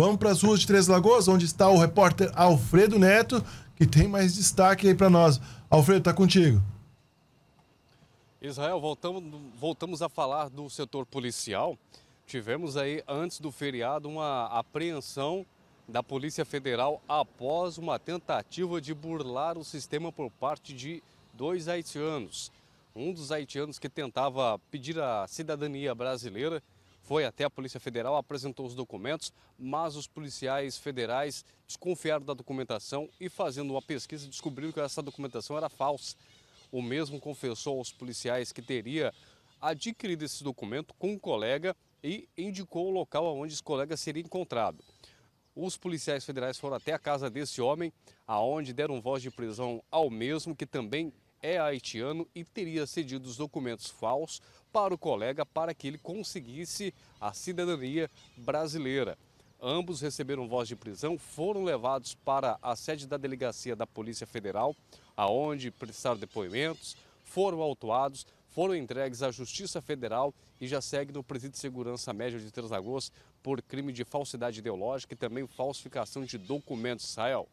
Vamos para as ruas de Três Lagoas, onde está o repórter Alfredo Neto, que tem mais destaque aí para nós. Alfredo, está contigo. Israel, voltamos, voltamos a falar do setor policial. Tivemos aí, antes do feriado, uma apreensão da Polícia Federal após uma tentativa de burlar o sistema por parte de dois haitianos. Um dos haitianos que tentava pedir a cidadania brasileira foi até a Polícia Federal, apresentou os documentos, mas os policiais federais desconfiaram da documentação e, fazendo uma pesquisa, descobriram que essa documentação era falsa. O mesmo confessou aos policiais que teria adquirido esse documento com um colega e indicou o local onde esse colega seria encontrado. Os policiais federais foram até a casa desse homem, aonde deram voz de prisão ao mesmo, que também é haitiano e teria cedido os documentos falsos para o colega para que ele conseguisse a cidadania brasileira. Ambos receberam voz de prisão, foram levados para a sede da delegacia da Polícia Federal, aonde prestaram depoimentos, foram autuados, foram entregues à Justiça Federal e já segue no presídio de segurança média de Três Lagoas por crime de falsidade ideológica e também falsificação de documentos. Israel.